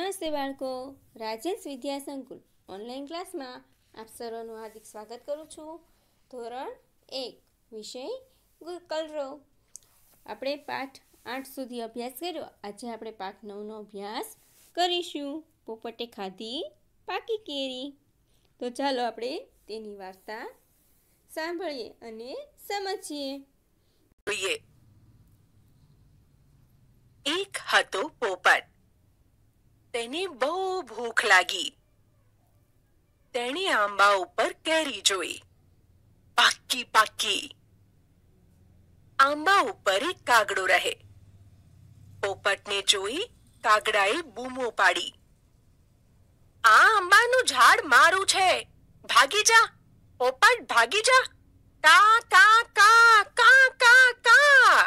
નમસ્તે બાળકો રાજેશ વિદ્યા સંકુલ ઓનલાઈન ક્લાસમાં આપ સર્વનું હાર્દિક સ્વાગત કરું છું ધોરણ એક વિષય કલરવ આપણે પાઠ આઠ સુધી અભ્યાસ કર્યો આજે આપણે પાઠ નવનો અભ્યાસ કરીશું પોપટે ખાધી પાકી કેરી તો ચાલો આપણે તેની વાર્તા સાંભળીએ અને સમજીએ એક હતો પોપટ તેને બહુ ભૂખ લાગી તેણે આંબા ઉપર કેરી જોઈ પાકી પાકી આંબા ઉપર એક કાગડો રહે પોપટને જોઈ કાગડાએ બૂમો પાડી આ આંબાનું ઝાડ મારું છે ભાગી જા પોપટ ભાગી જા કા કા કા કા કા કા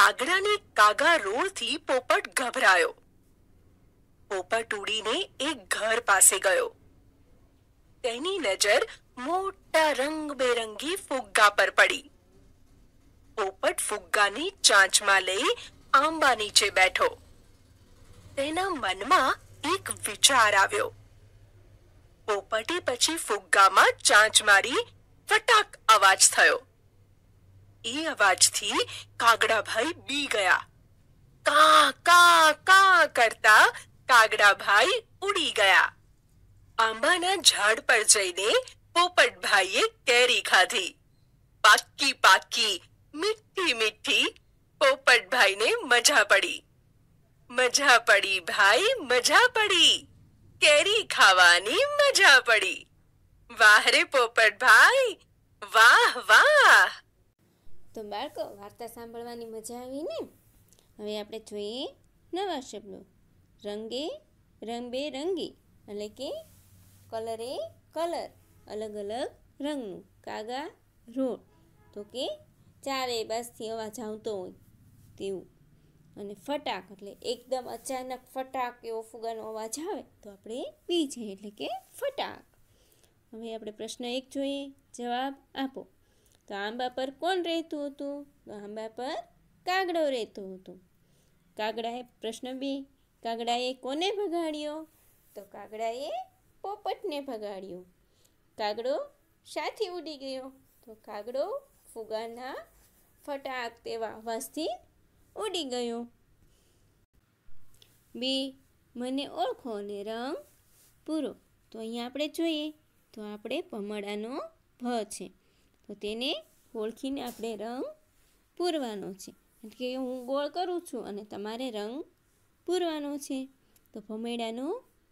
કાગડાની કાગા રોળથી પોપટ ગભરાયો પોપટ ઉડીને એક ઘર પાસે ગયો તેની નજર મોટા રંગબેરંગી ફુગ્ગા પર પડી પોપટ ફુગ્ગાની ચાંચમાં લઈ આંબા નીચે બેઠો તેના મનમાં એક વિચાર આવ્યો પોપટે પછી ફુગ્ગામાં ચાંચ મારી ફટાક અવાજ થયો એ અવાજથી કાગડાભાઈ બી ગયા કા કા કા કરતા કાગડા ભાઈ ઉડી ગયા આંબાના ઝાડ પર જઈને પોપટભાઈએ કેરી ખાધી પાકી પાકી મીઠી મીઠી પોપટભાઈને મજા પડી મજા પડી ભાઈ મજા પડી કેરી ખાવાની મજા પડી વાહ રે પોપટભાઈ વાહ વાહ તો બાળકો વાર્તા સાંભળવાની મજા આવી ને હવે આપણે જોઈએ નવા શબ્દો રંગે રંગબેરંગી એટલે કે કલર એ કલર અલગ અલગ રંગનું કાગા રોડ તો કે ચારે બાજથી અવાજ આવતો હોય તેવું અને ફટાક એટલે એકદમ અચાનક ફટાક એવો ફુગાનો અવાજ આવે તો આપણે બી છે એટલે કે ફટાક હવે આપણે પ્રશ્ન એક જોઈએ જવાબ આપો તો આંબા પર કોણ રહેતું હતું તો આંબા પર કાગડો રહેતો હતો કાગડાએ પ્રશ્ન બી કાગડાએ કોને ભગાડ્યો તો કાગડાએ પોપટને ભગાડ્યો કાગડો સાથે ઉડી ગયો તો કાગડો ફુગાના ફટાક તેવા વાસથી ઉડી ગયો બે મને ઓળખો ને રંગ પૂરો તો અહીંયા આપણે જોઈએ તો આપણે ભમડાનો ભ છે તો તેને ઓળખીને આપણે રંગ પૂરવાનો છે એટલે કે હું ગોળ કરું છું અને તમારે રંગ પૂરવાનો છે તો ભમેડાનો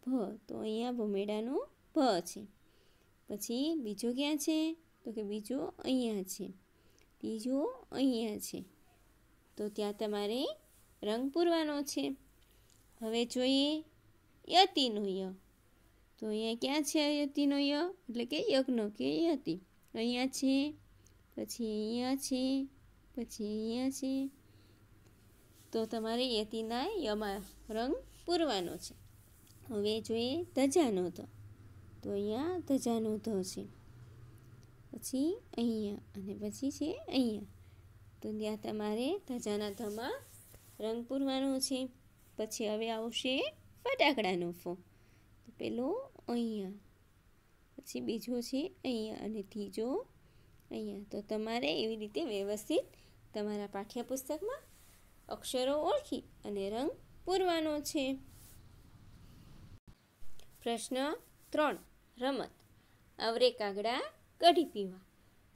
ભ તો અહીંયા ભમેડાનો ભ છે પછી બીજો ક્યાં છે તો કે બીજો અહીંયા છે ત્રીજો અહીંયા છે તો ત્યાં તમારે રંગ પૂરવાનો છે હવે જોઈએ યતિનો ય તો અહીંયા ક્યાં છે યતિનો ય એટલે કે યજ્ઞ કે યતિ અહીંયા છે પછી અહીંયા છે પછી અહીંયા છે તો તમારે યતિના યમા રંગ પૂરવાનો છે હવે જોઈએ ધજાનો ધ તો અહીંયા ધજાનો ધ છે પછી અહીંયા અને પછી છે અહીંયા તો ત્યાં તમારે ધજાના ધમાં રંગ પૂરવાનો છે પછી હવે આવશે ફટાકડાનો ફો તો પેલો અહીંયા પછી બીજો છે અહીંયા અને ત્રીજો અહીંયા તો તમારે એવી રીતે વ્યવસ્થિત તમારા પાઠ્યપુસ્તકમાં અક્ષરો ઓળખી અને રંગ પૂરવાનો છે પ્રશ્ન ત્રણ રમત અવરે કાગડા કઢી પીવા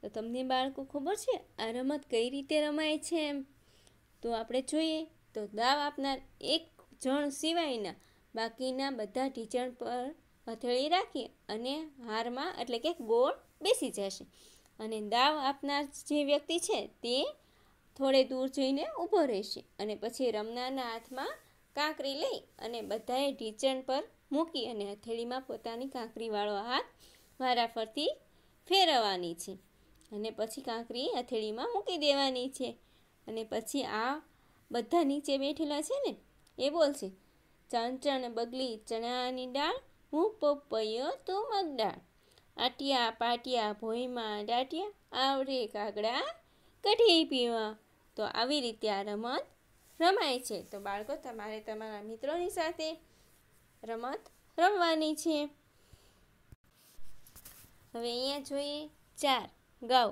તો તમને બાળકો ખબર છે આ રમત કઈ રીતે રમાય છે એમ તો આપણે જોઈએ તો દાવ આપનાર એક જણ સિવાયના બાકીના બધા ઢીચણ પર હથેળી રાખી અને હારમાં એટલે કે ગોળ બેસી જશે અને દાવ આપનાર જે વ્યક્તિ છે તે થોડે દૂર જઈને ઊભો રહેશે અને પછી રમનારના હાથમાં કાંકરી લઈ અને બધાએ ઢીચણ પર મૂકી અને હથેળીમાં પોતાની કાંકરીવાળો હાથ વારાફરતી ફેરવવાની છે અને પછી કાંકરી હથેળીમાં મૂકી દેવાની છે અને પછી આ બધા નીચે બેઠેલા છે ને એ બોલશે ચણચણ બગલી ચણાની દાળ હું પપૈયો તું મગડાળ આટિયા પાટિયા ભોયમાં ડાટિયા આવરે કાગડા કઢી પીવા તો આવી રીતે આ રમત રમાય છે તો બાળકો તમારે તમારા મિત્રોની સાથે રમત રમવાની છે હવે અહીંયા જોઈએ ચાર ગૌ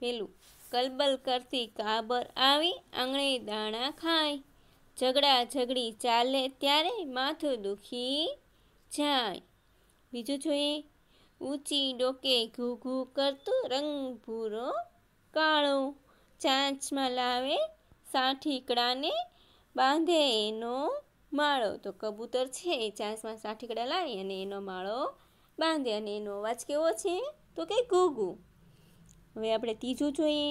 પેલું કલબલ કરતી કાબર આવી આંગણે દાણા ખાય ઝઘડા ઝઘડી ચાલે ત્યારે માથું દુખી જાય બીજું જોઈએ ઊંચી ડોકે ઘૂ ઘૂ કરતું રંગ ભૂરો કાળો ચાંચમાં લાવે સાઠીકડાને બાંધે એનો માળો તો કબૂતર છે એ ચાંચમાં સાઠીકડા લાવી અને એનો માળો બાંધે અને એનો અવાજ કેવો છે તો કે ગુગુ હવે આપણે ત્રીજું જોઈએ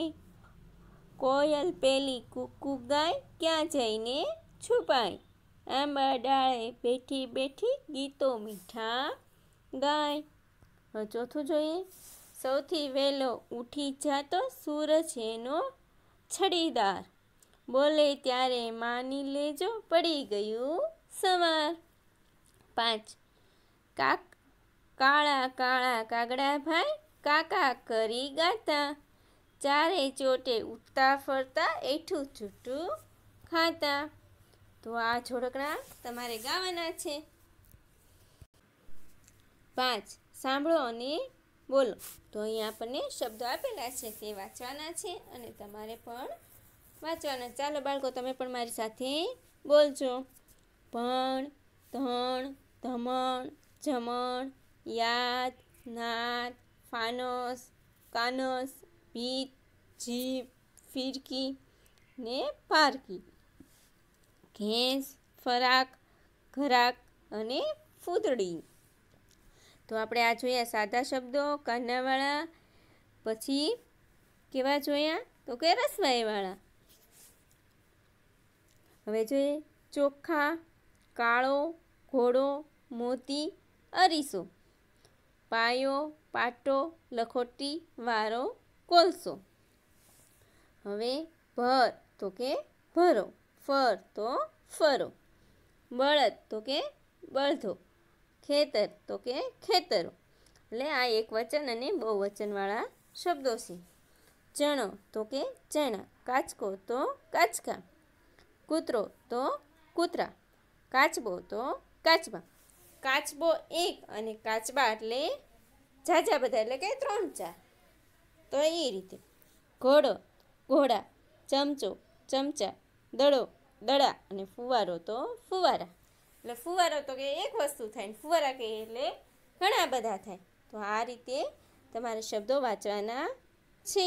કોયલ પેલી કુકુ ગાય ક્યાં જઈને છુપાય આંબા ડાળે બેઠી બેઠી ગીતો મીઠા ગાય ચોથું જોઈએ સૌથી વહેલો ઉઠી જાતો સૂરજ એનો છડીદાર બોલે ત્યારે માની લેજો પડી ગયું સવાર પાંચ કાક કાળા કાળા કાગડા ભાઈ કાકા કરી ગાતા ચારે ચોટે ઉઠતા ફરતા એઠું છૂટું ખાતા તો આ છોડકડા તમારે ગાવાના છે પાંચ સાંભળો અને બોલો તો અહીંયા આપણને શબ્દો આપેલા છે તે વાંચવાના છે અને તમારે પણ વાંચવાના ચાલો બાળકો તમે પણ મારી સાથે બોલજો ભણ ધણ ધમણ જમણ યાદ નાદ ફાનસ કાનસ ભીત જીભ ફિરકી ને પારકી ઘેંસ ફરાક ઘરાક અને ફૂદડી તો આપણે આ જોયા સાદા શબ્દો કાનાવાળા પછી કેવા જોયા તો કે રસવાઈવાળા હવે જોઈએ ચોખ્ખા કાળો ઘોડો મોતી અરીસો પાયો પાટો લખોટી વારો કોલસો હવે ભર તો કે ભરો ફર તો ફરો બળદ તો કે બળધો ખેતર તો કે ખેતરો એટલે આ એક વચન અને બહુ વચનવાળા શબ્દો છે ચણો તો કે ચણા કાચકો તો કાચકા કૂતરો તો કૂતરા કાચબો તો કાચબા કાચબો એક અને કાચબા એટલે ઝાઝા બધા એટલે કે ત્રણ ચાર તો એ રીતે ઘોડો ઘોડા ચમચો ચમચા દડો દડા અને ફુવારો તો ફુવારા એટલે ફુવારો તો કે એક વસ્તુ થાય ને ફુવારા કહીએ એટલે ઘણા બધા થાય તો આ રીતે તમારે શબ્દો વાંચવાના છે